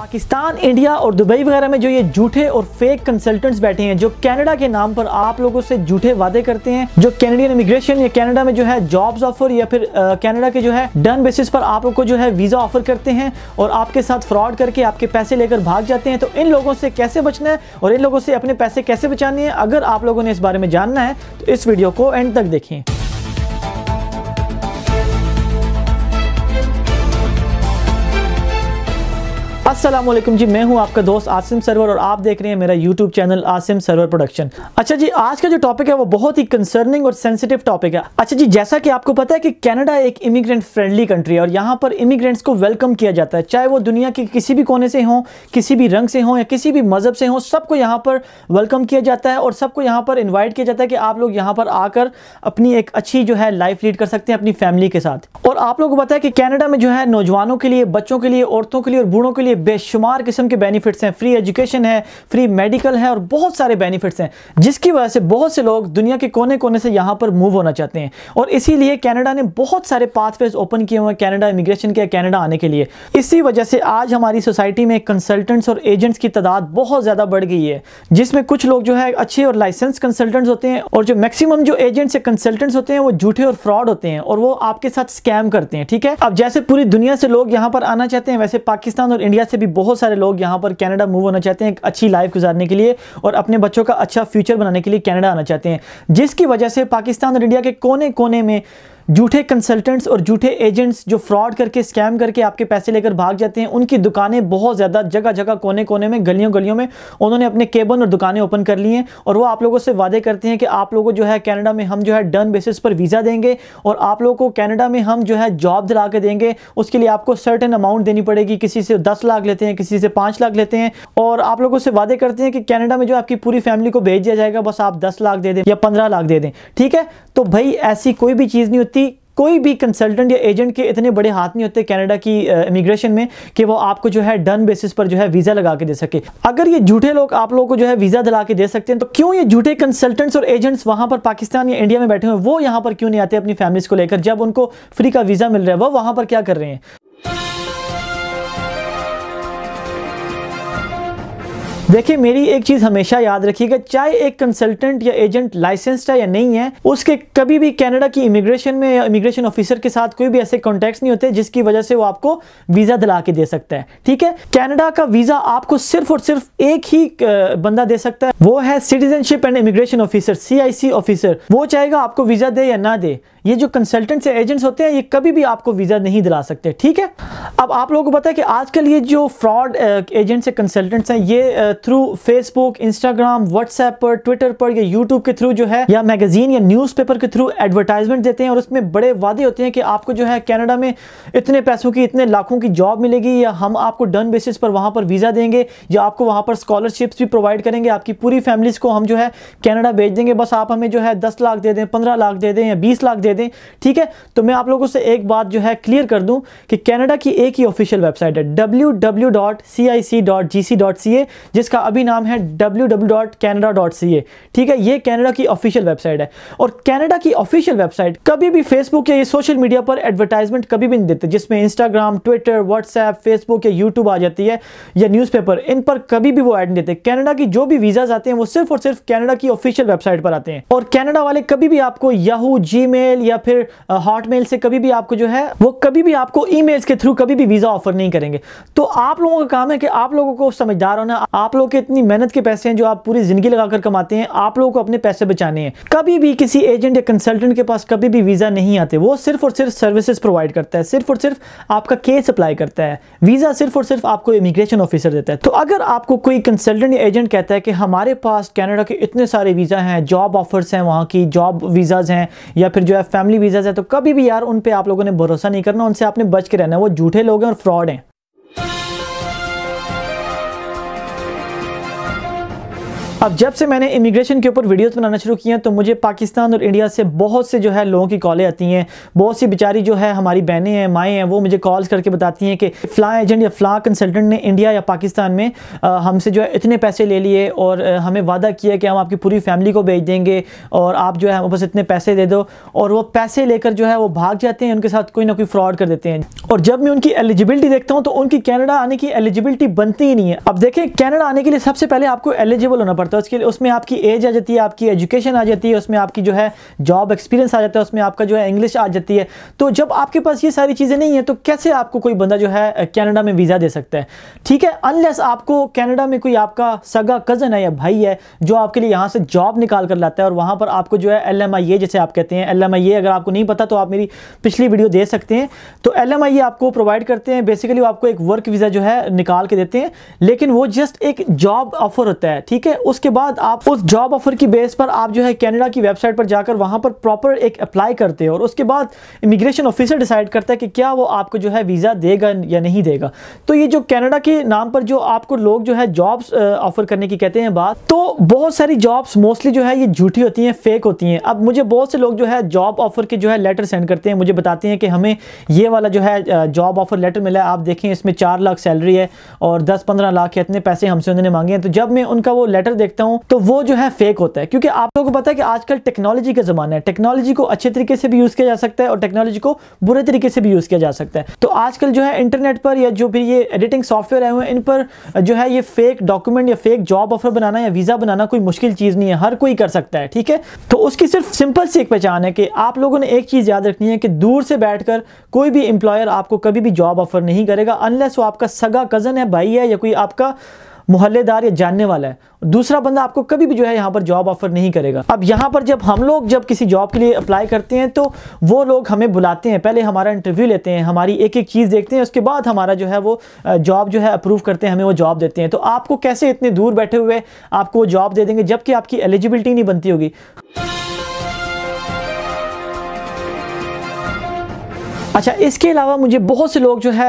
Pakistan India और Dubai वगैरह में जो ये झूठे और फेक कंसल्टेंट्स बैठे हैं जो कनाडा के नाम पर आप लोगों से झूठे वादे करते हैं जो कैनेडियन इमिग्रेशन या कनाडा में जो है जॉब्स ऑफर या फिर कनाडा के जो है डन बेसिस पर आप लोगों को जो है वीजा ऑफर करते हैं और आपके साथ फ्रॉड करके आपके पैसे लेकर भाग जाते हैं तो इन लोगों से कैसे बचना है और इन लोगों से अपने पैसे कैसे बचाने हैं अगर आप लोगों ने इस बारे में जानना है तो इस वीडियो को एंड तक देखें असलम जी मैं हूं आपका दोस्त आसिम सरवर और आप देख रहे हैं मेरा YouTube channel Asim Sarwar production अच्छा जी आज का जो टॉपिक है वो बहुत ही कंसर्निंग और सेंसिटिव टॉपिक है अच्छा जी जैसा कि आपको पता है कि कनाडा एक इमिग्रेंट फ्रेंडली कंट्री है और यहाँ पर इमिग्रेंट्स को वेलकम किया जाता है चाहे वो दुनिया के किसी भी कोने से हों किसी भी रंग से हों या किसी भी मज़हब से हों सबको यहाँ पर वेलकम किया जाता है और सबको यहाँ पर इन्वाइट किया जाता है कि आप लोग यहाँ पर आकर अपनी एक अच्छी जो है लाइफ लीड कर सकते हैं अपनी फैमिली के साथ और आप लोगों को पता है कि कैनेडा में जो है नौजवानों के लिए बच्चों के लिए औरतों के लिए और बूढ़ों के लिए बेशुमार किस्म के बेनिफिट्स हैं फ्री एजुकेशन है फ्री मेडिकल है और बहुत सारे बेनिफिट्स हैं जिसकी वजह से बहुत से लोग दुनिया के कोने कोने से यहाँ पर मूव होना चाहते हैं और इसीलिए कैनेडा ने बहुत सारे पाथवेज ओपन किए हुए हैं कैनेडा इमिग्रेशन के कैनेडा आने के लिए इसी वजह से आज हमारी सोसाइटी में कंसल्टेंट्स और एजेंट्स की तादाद बहुत ज़्यादा बढ़ गई है जिसमें कुछ लोग जो है अच्छे और लाइसेंस कंसल्टेंट्स होते हैं और जो मैक्सिमम जो एजेंट्स या कंसल्टेंट्स होते हैं वो झूठे और फ्रॉड होते हैं और वो आपके साथ स्कैम करते हैं ठीक है अब जैसे पूरी दुनिया से लोग यहाँ पर आना चाहते हैं वैसे पाकिस्तान और इंडिया से भी बहुत सारे लोग यहाँ पर कैनेडा मूव होना चाहते हैं एक अच्छी लाइफ गुजारने के लिए और अपने बच्चों का अच्छा फ्यूचर बनाने के लिए कैनेडा आना चाहते हैं जिसकी वजह से पाकिस्तान और इंडिया के कोने कोने में झूठे कंसल्टेंट्स और झूठे एजेंट्स जो फ्रॉड करके स्कैम करके आपके पैसे लेकर भाग जाते हैं उनकी दुकानें बहुत ज़्यादा जगह जगह कोने कोने में गलियों गलियों में उन्होंने अपने केबन और दुकानें ओपन कर ली हैं और वो आप लोगों से वादे करते हैं कि आप लोगों जो है कैनेडा में हम जो है डन बेसिस पर वीज़ा देंगे और आप लोगों को कैनेडा में हम जो है जॉब दिला के देंगे उसके लिए आपको सर्टन अमाउंट देनी पड़ेगी किसी से दस लाख लेते हैं किसी से पाँच लाख लेते हैं और आप लोगों से वादे करते हैं कि कैनेडा में जो आपकी पूरी फैमिली को भेज दिया जाएगा बस आप दस लाख दे दें या पंद्रह लाख दे दें ठीक है तो भाई ऐसी कोई भी चीज़ नहीं होती कोई भी कंसल्टेंट या एजेंट के इतने बड़े हाथ नहीं होते कनाडा की इमिग्रेशन में कि वो आपको जो है डन बेसिस पर जो है वीज़ा लगा के दे सके अगर ये झूठे लोग आप लोगों को जो है वीज़ा दिला के दे सकते हैं तो क्यों ये झूठे कंसल्टेंट्स और एजेंट्स वहां पर पाकिस्तान या इंडिया में बैठे हुए वो यहां पर क्यों नहीं आते अपनी फैमिलीज को लेकर जब उनको फ्री का वीज़ा मिल रहा है वो वहां पर क्या कर रहे हैं देखिए मेरी एक चीज़ हमेशा याद रखिएगा चाहे एक कंसल्टेंट या एजेंट लाइसेंस्ड है या नहीं है उसके कभी भी कनाडा की इमिग्रेशन में या इमिग्रेशन ऑफिसर के साथ कोई भी ऐसे कॉन्टेक्ट नहीं होते जिसकी वजह से वो आपको वीज़ा दिला के दे सकता है ठीक है कनाडा का वीज़ा आपको सिर्फ और सिर्फ एक ही बंदा दे सकता है वो है citizenship and immigration officer C officer वो चाहेगा आपको वीज़ा दे या ना दे ये जो कंसल्टेंट्स या एजेंट्स होते हैं ये कभी भी आपको वीज़ा नहीं दिला सकते ठीक है अब आप लोगों को पता है कि आजकल ये जो फ्रॉड एजेंट्स या कंसल्टेंट्स हैं ये थ्रू फेसबुक इंस्टाग्राम व्हाट्सएप पर ट्विटर पर या यूट्यूब के थ्रू जो है या मैगजीन या न्यूज के थ्रू एडवर्टाइजमेंट देते हैं और उसमें बड़े वादे होते हैं कि आपको जो है कैनेडा में इतने पैसों की इतने लाखों की जॉब मिलेगी या हम आपको डन बेसिस पर वहां पर वीज़ा देंगे या आपको वहां पर स्कॉलरशिप्स भी प्रोवाइड करेंगे आपकी पूरी फैमिलीज़ को हम जो है कैनेडा भेज देंगे बस आप हमें जो है दस लाख दे दें पंद्रह लाख दे दें या बीस लाख दे दें ठीक है तो मैं आप लोगों से एक बात जो है क्लियर कर दूं कि कैनेडा की एक ही ऑफिशियल वेबसाइट है W W dot C I C dot G C dot C A जिस इसका अभी नाम है डब्ल्यू ठीक है ये कैनेडा की ऑफिशियल वेबसाइट है और कैनेडा की ऑफिशियल वेबसाइट कभी भी फेसबुक या ये सोशल मीडिया पर एडवर्टाइजमेंट कभी भी नहीं देते जिसमें इंस्टाग्राम ट्विटर व्हाट्सएप फेसबुक या यूट्यूब आ जाती है या न्यूज़पेपर इन पर कभी भी वो ऐड नहीं देते कैनेडा की जो भी वीज़ाज आते हैं वो सिर्फ और सिर्फ कैनेडा की ऑफिशियल वेबसाइट पर आते हैं और कैनेडा वाले कभी भी आपको याहू जी या फिर हॉटमेल से कभी भी आपको जो है वो कभी भी आपको ई के थ्रू कभी भी वीज़ा ऑफर नहीं करेंगे तो आप लोगों का काम है कि आप लोगों को समझदार होना आप लोग के इतनी मेहनत के पैसे हैं जो आप पूरी जिंदगी लगाकर कमाते हैं आप लोगों को अपने पैसे बचाने हैं कभी भी किसी एजेंट या कंसल्टेंट के पास कभी भी वीज़ा नहीं आते वो सिर्फ और सिर्फ सर्विसेज प्रोवाइड करता है सिर्फ और सिर्फ आपका केस अप्लाई करता है वीज़ा सिर्फ और सिर्फ आपको इमिग्रेशन ऑफिसर देता है तो अगर आपको कोई कंसल्टेंट या एजेंट कहता है कि हमारे पास कैनेडा के इतने सारे वीज़ा हैं जॉब ऑफर्स हैं वहां की जॉब वीज़ाज हैं या फिर जो है फैमिली वीज़ाज हैं तो कभी भी यार उन पर आप लोगों ने भरोसा नहीं करना उनसे आपने बच के रहना है वो झूठे लोग हैं और फ्रॉड हैं अब जब से मैंने इमिग्रेशन के ऊपर वीडियोस बनाना शुरू किया तो मुझे पाकिस्तान और इंडिया से बहुत से जो है लोगों की कॉलें आती हैं बहुत सी बेचारी जो है हमारी बहनें हैं माएँ हैं वो मुझे कॉल्स करके बताती हैं कि फ़्ला एजेंट या फ़्ला कंसल्टेंट ने इंडिया या पाकिस्तान में हमसे जो है इतने पैसे ले लिए और हमें वादा किया कि हम आपकी पूरी फैमिली को भेज देंगे और आप जो है हम बस इतने पैसे दे दो और वो पैसे लेकर जो है वो भाग जाते हैं उनके साथ कोई ना कोई फ्रॉड कर देते हैं और जब मैं उनकी एलिजिबिलिटी देखता हूँ तो उनकी कैनेडा आने की एलिजिबिलिटी बनती ही नहीं है अब देखें कैनेडा आने के लिए सबसे पहले आपको एलिजिबल होना पड़ता तो उसके लिए उसमें आपकी एज आ जाती है आपकी एजुकेशन आ जाती है उसमें आपकी जो है जॉब एक्सपीरियंस आ जाता है उसमें आपका जो है इंग्लिश आ जाती है तो जब आपके पास ये सारी चीज़ें नहीं है तो कैसे आपको कोई बंदा जो है कैनेडा में वीज़ा दे सकता है ठीक है अनलेस आपको कैनेडा में कोई आपका सगा कज़न है या भाई है जो आपके लिए यहाँ से जॉब निकाल कर लाता है और वहाँ पर आपको जो है एल जैसे आप कहते हैं एल अगर आपको नहीं पता तो आप मेरी पिछली वीडियो दे सकते हैं तो एल आपको प्रोवाइड करते हैं बेसिकली आपको एक वर्क वीज़ा जो है निकाल के देते हैं लेकिन वो जस्ट एक जॉब ऑफर होता है ठीक है उस उसके बाद आप उस जॉब ऑफर की बेस पर आप जो है कैनेडा की वेबसाइट पर जाकर वहाँ पर प्रॉपर एक अप्लाई करते हैं और उसके बाद इमिग्रेशन ऑफिसर डिसाइड करता है कि क्या वो आपको जो है वीज़ा देगा या नहीं देगा तो ये जो कैनेडा के नाम पर जो आपको लोग जो है जॉब्स ऑफर करने की कहते हैं बात तो बहुत सारी जॉब्स मोस्टली जो है ये झूठी होती हैं फेक होती हैं अब मुझे बहुत से लोग जो है जॉब ऑफर के जो है लेटर सेंड करते हैं मुझे बताते हैं कि हमें ये वाला जो है जॉब ऑफर लेटर मिला है आप देखें इसमें चार लाख सैलरी है और दस पंद्रह लाख इतने पैसे हमसे उन्होंने मांगे हैं तो जब मैं उनका वो लेटर देख देखता हूँ तो वो जो है फेक होता है क्योंकि आप लोगों को पता है कि आजकल टेक्नोलॉजी का जमाना है टेक्नोलॉजी को अच्छे तरीके से भी यूज किया जा सकता है और टेक्नोलॉजी को बुरे तरीके से भी यूज किया जा सकता है तो आजकल जो है इंटरनेट पर या जो भी ये एडिटिंग सॉफ्टवेयर है इन पर जो है ये फेक डॉक्यूमेंट या फेक जॉब ऑफर बनाना या वीजा बनाना कोई मुश्किल चीज नहीं है हर कोई कर सकता है ठीक है तो उसकी सिर्फ सिंपल सी एक पहचान है कि आप लोगों ने एक चीज याद रखनी है कि दूर से बैठकर कोई भी इंप्लॉयर आपको कभी भी जॉब ऑफर नहीं करेगा अनलेस वो आपका सगा कजन है भाई है या कोई आपका मोहल्लेदार या जानने वाला है दूसरा बंदा आपको कभी भी जो है यहाँ पर जॉब ऑफर नहीं करेगा अब यहाँ पर जब हम लोग जब किसी जॉब के लिए अप्लाई करते हैं तो वो लोग हमें बुलाते हैं पहले हमारा इंटरव्यू लेते हैं हमारी एक एक चीज़ देखते हैं उसके बाद हमारा जो है वो जॉब जो है अप्रूव करते हैं हमें वो जॉब देते हैं तो आपको कैसे इतने दूर बैठे हुए आपको वो जॉब दे देंगे जबकि आपकी एलिजिबिलिटी नहीं बनती होगी अच्छा इसके अलावा मुझे बहुत से लोग जो है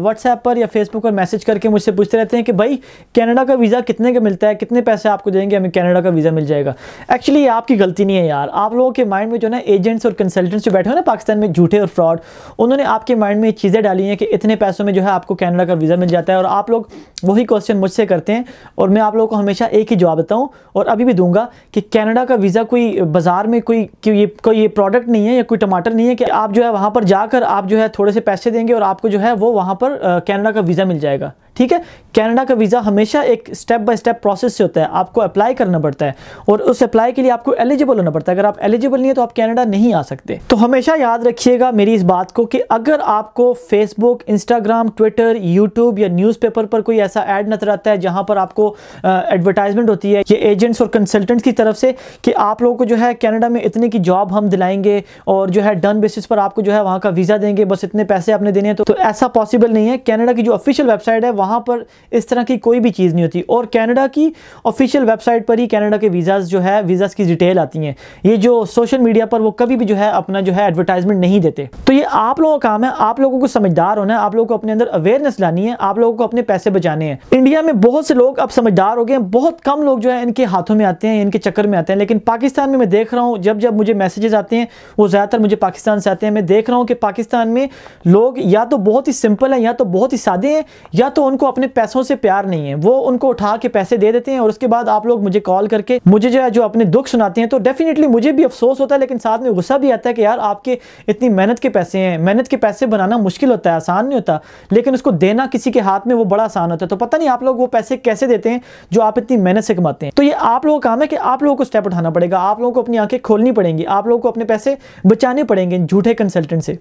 व्हाट्सएप पर या फेसबुक पर मैसेज करके मुझसे पूछते रहते हैं कि भाई कनाडा का वीज़ा कितने का मिलता है कितने पैसे आपको देंगे हमें कनाडा का वीज़ा मिल जाएगा एक्चुअली ये आपकी गलती नहीं है यार आप लोगों के माइंड में जो ना एजेंट्स और कंसल्टेंट्स जो बैठे हो ना पाकिस्तान में झूठे और फ्रॉड उन्होंने आपके माइंड में चीज़ें डाली हैं कि इतने पैसों में जो है आपको कैनेडा का वीज़ा मिल जाता है और आप लोग वही क्वेश्चन मुझसे करते हैं और मैं आप लोगों को हमेशा एक ही जवाब देता हूँ और अभी भी दूंगा कि कैनेडा का वीज़ा कोई बाज़ार में कोई कोई ये प्रोडक्ट नहीं है या कोई टमाटर नहीं है कि आप जो है वहाँ पर जाकर आप जो है थोड़े से पैसे देंगे और आपको जो है वो वहाँ पर कैनेडा का वीज़ा मिल जाएगा ठीक है कनाडा का वीज़ा हमेशा एक स्टेप बाय स्टेप प्रोसेस से होता है आपको अप्लाई करना पड़ता है और उस अप्लाई के लिए आपको एलिजिबल होना पड़ता है अगर आप एलिजिबल नहीं है तो आप कनाडा नहीं आ सकते तो हमेशा याद रखिएगा मेरी इस बात को कि अगर आपको फेसबुक इंस्टाग्राम ट्विटर यूट्यूब या न्यूज़पेपर पर कोई ऐसा ऐड नजर आता है जहाँ पर आपको एडवर्टाइजमेंट होती है ये एजेंट्स और कंसल्टेंट्स की तरफ से कि आप लोगों को जो है कैनेडा में इतने की जॉब हम दिलाएंगे और जो है डन बेसिस पर आपको जो है वहाँ का वीज़ा देंगे बस इतने पैसे आपने देने हैं तो, तो ऐसा पॉसिबल नहीं है कैनेडा की जो ऑफिशियल वेबसाइट है वहां वहाँ पर इस तरह की कोई भी चीज़ नहीं होती और कैनेडा की ऑफिशियल वेबसाइट पर ही कैनेडा के वीज़ाज़ जो है वीज़ाज़ की डिटेल आती हैं ये जो सोशल मीडिया पर वो कभी भी जो है अपना जो है एडवर्टाइजमेंट नहीं देते तो ये आप लोगों का काम है आप लोगों को समझदार होना है आप लोगों को अपने अंदर अवेयरनेस लानी है आप लोगों को अपने पैसे बचाने हैं इंडिया में बहुत से लोग अब समझदार हो गए हैं बहुत कम लोग जो है इनके हाथों में आते हैं इनके चक्कर में आते हैं लेकिन पाकिस्तान में मैं देख रहा हूँ जब जब मुझे मैसेजेस आते हैं वो ज़्यादातर मुझे पाकिस्तान से आते हैं मैं देख रहा हूँ कि पाकिस्तान में लोग या तो बहुत ही सिंपल हैं या तो बहुत ही सादे हैं या तो उनको उनको अपने पैसों से प्यार नहीं है वो उनको उठा के पैसे दे देते हैं और उसके बाद आप लोग मुझे कॉल करके मुझे जो है जो अपने दुख सुनाते हैं तो डेफिनेटली मुझे भी अफसोस होता है लेकिन साथ में गुस्सा भी आता है कि यार आपके इतनी मेहनत के पैसे हैं मेहनत के पैसे बनाना मुश्किल होता है आसान नहीं होता लेकिन उसको देना किसी के हाथ में वो बड़ा आसान होता है तो पता नहीं आप लोग वो पैसे कैसे देते हैं जो आप इतनी मेहनत से कमाते हैं तो ये आप लोगों का काम है कि आप लोगों को स्टेप उठाना पड़ेगा आप लोगों को अपनी आंखें खोलनी पड़ेंगी आप लोगों को अपने पैसे बचाने पड़ेंगे झूठे कंसल्टेंट से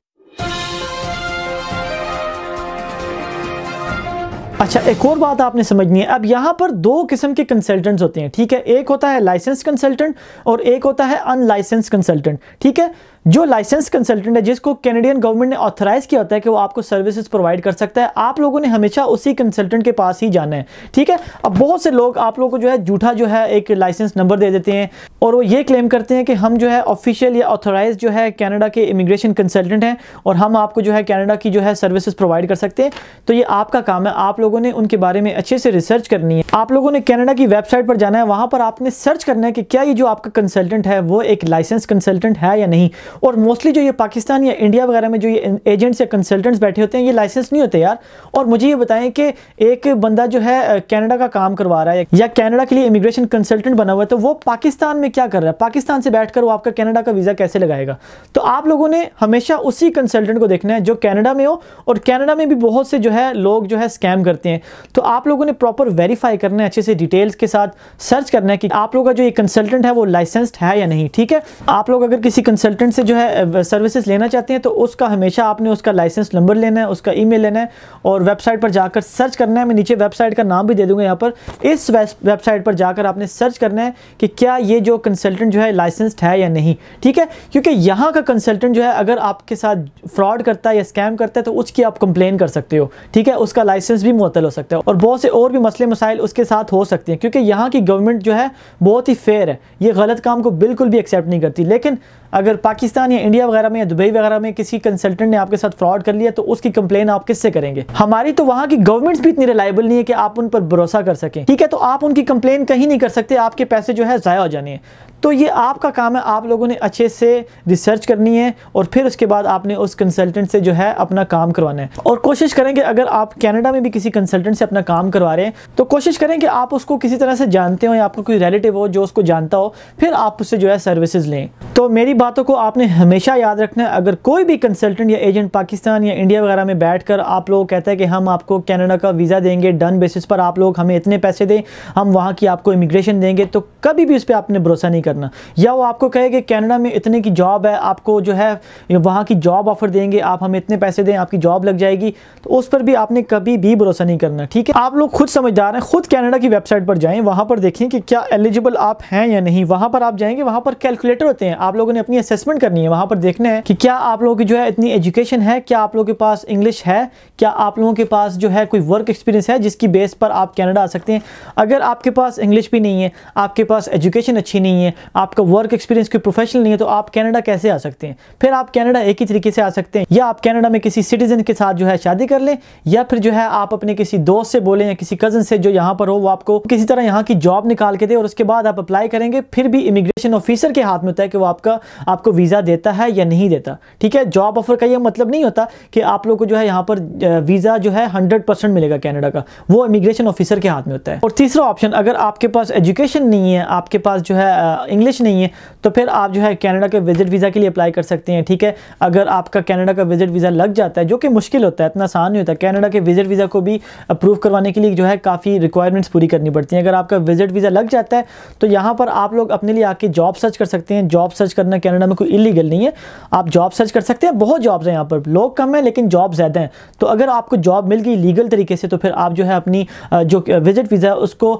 अच्छा एक और बात आपने समझनी है अब यहाँ पर दो किस्म के कंसल्टेंट्स होते हैं ठीक है एक होता है लाइसेंस कंसल्टेंट और एक होता है अनलाइसेंस कंसल्टेंट ठीक है जो लाइसेंस कंसल्टेंट है जिसको कैनेडियन गवर्नमेंट ने ऑथराइज किया होता है कि वो आपको सर्विसेज प्रोवाइड कर सकता है आप लोगों ने हमेशा उसी कंसल्टेंट के पास ही जाना है ठीक है अब बहुत से लोग आप लोगों को जो है झूठा जो है एक लाइसेंस नंबर दे देते हैं और वो ये क्लेम करते हैं कि हम जो है ऑफिशियल या ऑथोराइज जो है कैनेडा के इमिग्रेशन कंसल्टेंट हैं और हम आपको जो है कैनेडा की जो है सर्विसेज प्रोवाइड कर सकते हैं तो ये आपका काम है आप लोगों ने उनके बारे में अच्छे से रिसर्च करनी है आप लोगों ने कैनेडा की वेबसाइट पर जाना है वहाँ पर आपने सर्च करना है कि क्या ये जो आपका कंसल्टेंट है वो एक लाइसेंस कंसल्टेंट है या नहीं और मोस्टली जो ये पाकिस्तान या इंडिया वगैरह में जो ये एजेंट्स या कंसल्टेंट्स बैठे होते हैं ये लाइसेंस नहीं होते यार और मुझे ये बताएं कि एक बंदा जो है कैनेडा का काम करवा रहा है या कैनेडा के लिए इमिग्रेशन कंसल्टेंट बना हुआ है तो वो पाकिस्तान में क्या कर रहा है पाकिस्तान से बैठ वो आपका कैनेडा का वीज़ा कैसे लगाएगा तो आप लोगों ने हमेशा उसी कंसल्टेंट को देखना है जो कैनेडा में हो और कैनेडा में भी बहुत से जो है लोग जो है स्कैम करते हैं तो आप लोगों ने प्रॉपर वेरीफाई करना है अच्छे से डिटेल्स के साथ सर्च करना है कि आप लोगों का जो ये कंसल्टेंट है वो लाइसेंस्ड है या नहीं ठीक है आप लोग अगर किसी कंसल्टेंट से जो है सर्विसेज लेना चाहते हैं तो उसका हमेशा आपने उसका लाइसेंस नंबर लेना है उसका ईमेल लेना है और वेबसाइट पर जाकर सर्च करना है मैं नीचे वेबसाइट का नाम भी दे दूंगा यहाँ पर इस वेबसाइट पर जाकर आपने सर्च करना है कि क्या ये जो कंसल्टेंट जो है लाइसेंसड है या नहीं ठीक है क्योंकि यहाँ का कंसल्टेंट जो है अगर आपके साथ फ्रॉड करता है या स्कैम करता है तो उसकी आप कंप्लेन कर सकते हो ठीक है उसका लाइसेंस भी मुतल हो सकता है और बहुत से और भी मसले मसाइल उसके साथ हो सकते हैं क्योंकि यहाँ की गवर्नमेंट जो है बहुत ही फेयर है ये गलत काम को बिल्कुल भी एक्सेप्ट नहीं करती लेकिन अगर पाकिस्तान पाकिस्तान या इंडिया वगैरह में या दुबई वगैरह में किसी कंसल्टेंट ने आपके साथ फ्रॉड कर लिया तो उसकी कंप्लेन आप किससे करेंगे हमारी तो वहाँ की गवर्नमेंट भी इतनी रिलायबल नहीं है कि आप उन पर भरोसा कर सकें ठीक है तो आप उनकी कंप्लेन कहीं नहीं कर सकते आपके पैसे जो है ज़ाया हो जाने हैं तो ये आपका काम है आप लोगों ने अच्छे से रिसर्च करनी है और फिर उसके बाद आपने उस कंसल्टेंट से जो है अपना काम करवाना है और कोशिश करें कि अगर आप कनाडा में भी किसी कंसल्टेंट से अपना काम करवा रहे हैं तो कोशिश करें कि आप उसको किसी तरह से जानते हो या आपका कोई रिलेटिव हो जो उसको जानता हो फिर आप उससे जो है सर्विसेज लें तो मेरी बातों को आप आपने हमेशा याद रखना है अगर कोई भी कंसल्टेंट या एजेंट पाकिस्तान या इंडिया वगैरह में बैठकर आप लोग कहते हैं कि हम आपको कनाडा का वीज़ा देंगे डन बेसिस पर आप लोग हमें इतने पैसे दें हम वहाँ की आपको इमिग्रेशन देंगे तो कभी भी उस पर आपने भरोसा नहीं करना या वो आपको कहे कि कैनेडा में इतने की जॉब है आपको जो है वहाँ की जॉब ऑफर देंगे आप हमें इतने पैसे दें आपकी जॉब लग जाएगी तो उस पर भी आपने कभी भी भरोसा नहीं करना ठीक है आप लोग खुद समझदार हैं खुद कैनेडा की वेबसाइट पर जाएँ वहाँ पर देखें कि क्या एलिजिबल आप हैं या नहीं वहाँ पर आप जाएंगे वहाँ पर कैलकुलेटर होते हैं आप लोगों ने अपनी असेसमेंट करनी है वहां पर देखना है कि क्या आप लोगों की जो है इतनी एजुकेशन है क्या आप लोगों के पास इंग्लिश है क्या आप लोगों के पास जो है कोई वर्क एक्सपीरियंस है जिसकी बेस पर आप कैनेडा आ सकते हैं अगर आपके पास इंग्लिश भी नहीं है आपके पास एजुकेशन अच्छी नहीं है आपका वर्क एक्सपीरियंस कोई प्रोफेशनल नहीं है तो आप कैनेडा कैसे आ सकते हैं फिर आप कैनेडा एक ही तरीके से आ सकते हैं या आप कैनेडा में किसी सिटीजन के साथ जो है शादी कर लें या फिर जो है आप अपने किसी दोस्त से बोलें या किसी कजन से जो यहाँ पर हो वो आपको किसी तरह यहाँ की जॉब निकाल के दे और उसके बाद आप अप्लाई करेंगे फिर भी इमिग्रेशन ऑफिसर के हाथ में होता है कि वो आपका आपको वीज़ा वीज़ा देता है या नहीं देता ठीक है जॉब ऑफर का ये मतलब नहीं होता कि आप लोग को जो है यहाँ पर वीज़ा जो है हंड्रेड परसेंट मिलेगा कैनेडा का वो इमिग्रेशन ऑफिसर के हाथ में होता है और तीसरा ऑप्शन अगर आपके पास एजुकेशन नहीं है आपके पास जो है इंग्लिश नहीं है तो फिर आप जो है कैनेडा के विजिट वीज़ा के लिए अप्लाई कर सकते हैं ठीक है अगर आपका कैनेडा का विजिट वीज़ा लग जाता है जो कि मुश्किल होता है इतना आसान नहीं होता कैनेडा के विजिट वीज़ा को भी अप्रूव करवाने के लिए जो है काफ़ी रिक्वायरमेंट्स पूरी करनी पड़ती हैं अगर आपका विजिट वीज़ा लग जाता है तो यहाँ पर आप लोग अपने लिए आके जॉब सर्च कर सकते हैं जॉब सर्च करना कैनेडा में कोई इलीगल नहीं है आप जॉब सर्च कर सकते हैं बहुत जॉब्स हैं यहाँ पर लोग कम हैं लेकिन जॉब ज़्यादा हैं तो अगर आपको जॉब मिल गई लीगल तरीके से तो फिर आप जो है अपनी जो विजिट वीज़ा है उसको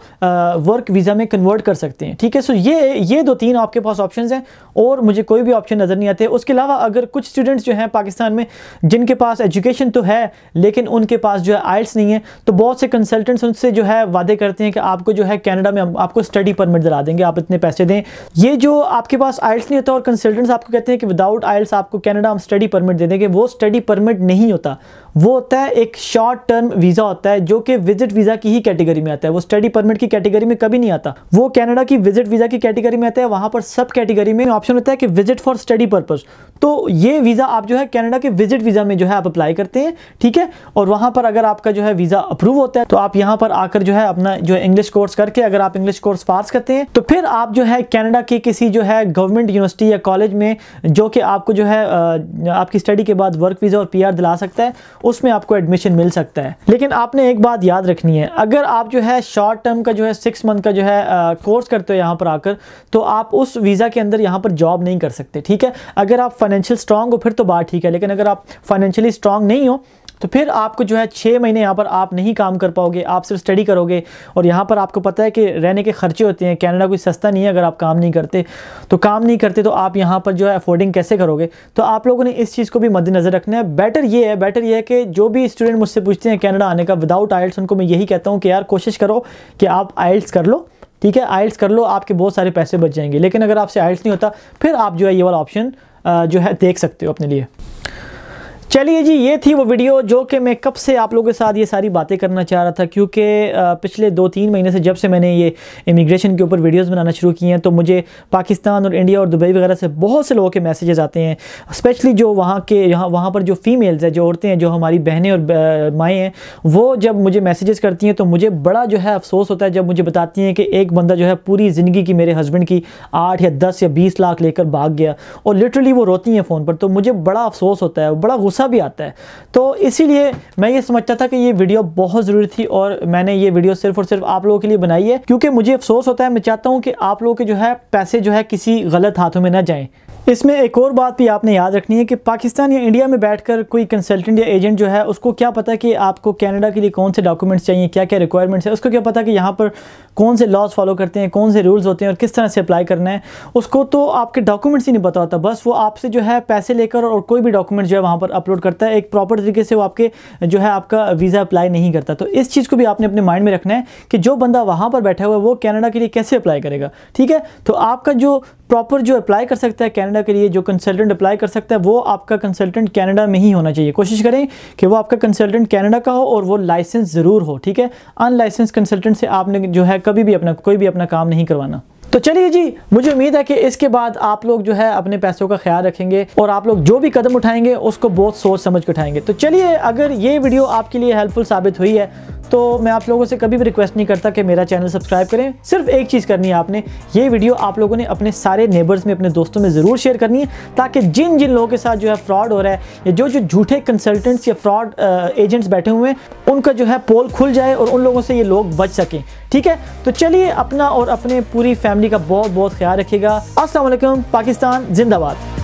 वर्क वीज़ा में कन्वर्ट कर सकते हैं ठीक है सो ये ये दो तीन आपके पास ऑप्शन हैं और मुझे कोई भी ऑप्शन नज़र नहीं आते उसके अलावा अगर कुछ स्टूडेंट्स जो हैं पाकिस्तान में जिनके पास एजुकेशन तो है लेकिन उनके पास जो है आइल्स नहीं है तो बहुत से कंसल्टेंट्स उनसे जो है वादे करते हैं कि आपको जो है कैनेडा में आपको स्टडी परमिट दिला देंगे आप इतने पैसे दें ये जो आपके पास आइल्स नहीं होता तो और कंसल्टेंट्स आपको कहते हैं कि विदाउट आयल्स आपको कनाडा हम स्टडी परमिट दे देंगे वो स्टडी परमिट नहीं होता वो होता है एक शॉर्ट टर्म वीज़ा होता है जो कि विजिट वीज़ा की ही कैटेगरी में आता है वो स्टडी परमिट की कैटेगरी में कभी नहीं आता वो कनाडा की विजिट वीज़ा की कैटेगरी में आता है वहाँ पर सब कैटेगरी में ऑप्शन होता है कि विजिट फॉर स्टडी पर्पज़ तो ये वीज़ा आप जो है कनाडा के विजिट वीज़ा में जो है आप अप्लाई करते हैं ठीक है और वहाँ पर अगर आपका जो है वीज़ा अप्रूव होता है तो आप यहाँ पर आकर जो है अपना जो है इंग्लिश कोर्स करके अगर आप इंग्लिश कोर्स पास करते हैं तो फिर आप जो है कनाडा के किसी जो है गवर्नमेंट यूनिवर्सिटी या कॉलेज में जो कि आपको जो है आपकी स्टडी के बाद वर्क वीज़ा और पीआर दिला सकता है उसमें आपको एडमिशन मिल सकता है लेकिन आपने एक बात याद रखनी है अगर आप जो है शॉर्ट टर्म का जो है सिक्स मंथ का जो है कोर्स करते हो यहाँ पर आकर तो आप उस वीज़ा के अंदर यहाँ पर जॉब नहीं कर सकते ठीक है अगर आप फाइनेंशियल स्ट्रांग हो फिर तो बात ठीक है लेकिन अगर आप फाइनेंशियली स्ट्रांग नहीं हो तो फिर आपको जो है छः महीने यहाँ पर आप नहीं काम कर पाओगे आप सिर्फ स्टडी करोगे और यहाँ पर आपको पता है कि रहने के खर्चे होते हैं कैनेडा कोई सस्ता नहीं है अगर आप काम नहीं करते तो काम नहीं करते तो आप यहाँ पर जो है अफोर्डिंग कैसे करोगे तो आप लोगों ने इस चीज़ को भी मद्देनज़र रखना है बेटर ये है बेटर ये है कि जो भी स्टूडेंट मुझसे पूछते हैं कैनेडा आने का विदाउट आइल्स उनको मैं यही कहता हूँ कि यार कोशिश करो कि आप आइल्स कर लो ठीक है आइल्स कर लो आपके बहुत सारे पैसे बच जाएंगे लेकिन अगर आपसे आइल्स नहीं होता फिर आप जो है ये वाला ऑप्शन जो है देख सकते हो अपने लिए चलिए जी ये थी वो वीडियो जो कि मैं कब से आप लोगों के साथ ये सारी बातें करना चाह रहा था क्योंकि पिछले दो तीन महीने से जब से मैंने ये इमिग्रेशन के ऊपर वीडियोस बनाना शुरू किए हैं तो मुझे पाकिस्तान और इंडिया और दुबई वगैरह से बहुत से लोगों के मैसेजेस आते हैं स्पेशली जो वहाँ के यहाँ वहाँ पर जो फीमेल्स हैं जो औरतें हैं जो हमारी बहनें और माएँ हैं वो जब मुझे मैसेजेस करती हैं तो मुझे बड़ा जो है अफसोस होता है जब मुझे बताती हैं कि एक बंदा जो है पूरी ज़िंदगी की मेरे हस्बैंड की आठ या दस या बीस लाख लेकर भाग गया और लिटरली वो रोती हैं फ़ोन पर तो मुझे बड़ा अफसोस होता है बड़ा गुस्सा गुस्सा भी आता है तो इसीलिए मैं ये समझता था कि ये वीडियो बहुत ज़रूरी थी और मैंने ये वीडियो सिर्फ और सिर्फ आप लोगों के लिए बनाई है क्योंकि मुझे अफसोस होता है मैं चाहता हूँ कि आप लोगों के जो है पैसे जो है किसी गलत हाथों में ना जाएँ इसमें एक और बात भी आपने याद रखनी है कि पाकिस्तान या इंडिया में बैठकर कोई कंसल्टेंट या एजेंट जो है उसको क्या पता कि आपको कनाडा के लिए कौन से डॉक्यूमेंट्स चाहिए क्या क्या रिक्वायरमेंट्स है उसको क्या पता कि यहाँ पर कौन से लॉज फॉलो करते हैं कौन से रूल्स होते हैं और किस तरह से अप्लाई करना है उसको तो आपके डॉक्यूमेंट्स ही नहीं पता होता बस वो आपसे जो है पैसे लेकर और कोई भी डॉक्यूमेंट जो है वहाँ पर अपलोड करता है एक प्रॉपर तरीके से वो आपके जो है आपका वीज़ा अप्लाई नहीं करता तो इस चीज़ को भी आपने अपने माइंड में रखना है कि जो बंदा वहाँ पर बैठा हुआ है वो कैनेडा के लिए कैसे अप्लाई करेगा ठीक है तो आपका जो प्रॉपर जो अप्लाई कर सकता है कनाडा के लिए जो कंसल्टेंट अप्लाई कर सकता है वो आपका कंसल्टेंट कनाडा में ही होना चाहिए कोशिश करें कि वो आपका कंसल्टेंट कनाडा का हो और वो लाइसेंस ज़रूर हो ठीक है अनलाइसेंस कंसल्टेंट से आपने जो है कभी भी अपना कोई भी अपना काम नहीं करवाना तो चलिए जी मुझे उम्मीद है कि इसके बाद आप लोग जो है अपने पैसों का ख्याल रखेंगे और आप लोग जो भी कदम उठाएंगे उसको बहुत सोच समझ के उठाएंगे तो चलिए अगर ये वीडियो आपके लिए हेल्पफुल साबित हुई है तो मैं आप लोगों से कभी भी रिक्वेस्ट नहीं करता कि मेरा चैनल सब्सक्राइब करें सिर्फ एक चीज़ करनी है आपने ये वीडियो आप लोगों ने अपने सारे नेबर्स में अपने दोस्तों में ज़रूर शेयर करनी है ताकि जिन जिन लोगों के साथ जो है फ्रॉड हो रहा है या जो जो झूठे कंसल्टेंट्स या फ्रॉड एजेंट्स बैठे हुए हैं उनका जो है पोल खुल जाए और उन लोगों से ये लोग बच सकें ठीक है तो चलिए अपना और अपने पूरी फैमिली का बहुत बहुत ख्याल रखिएगा असलम पाकिस्तान जिंदाबाद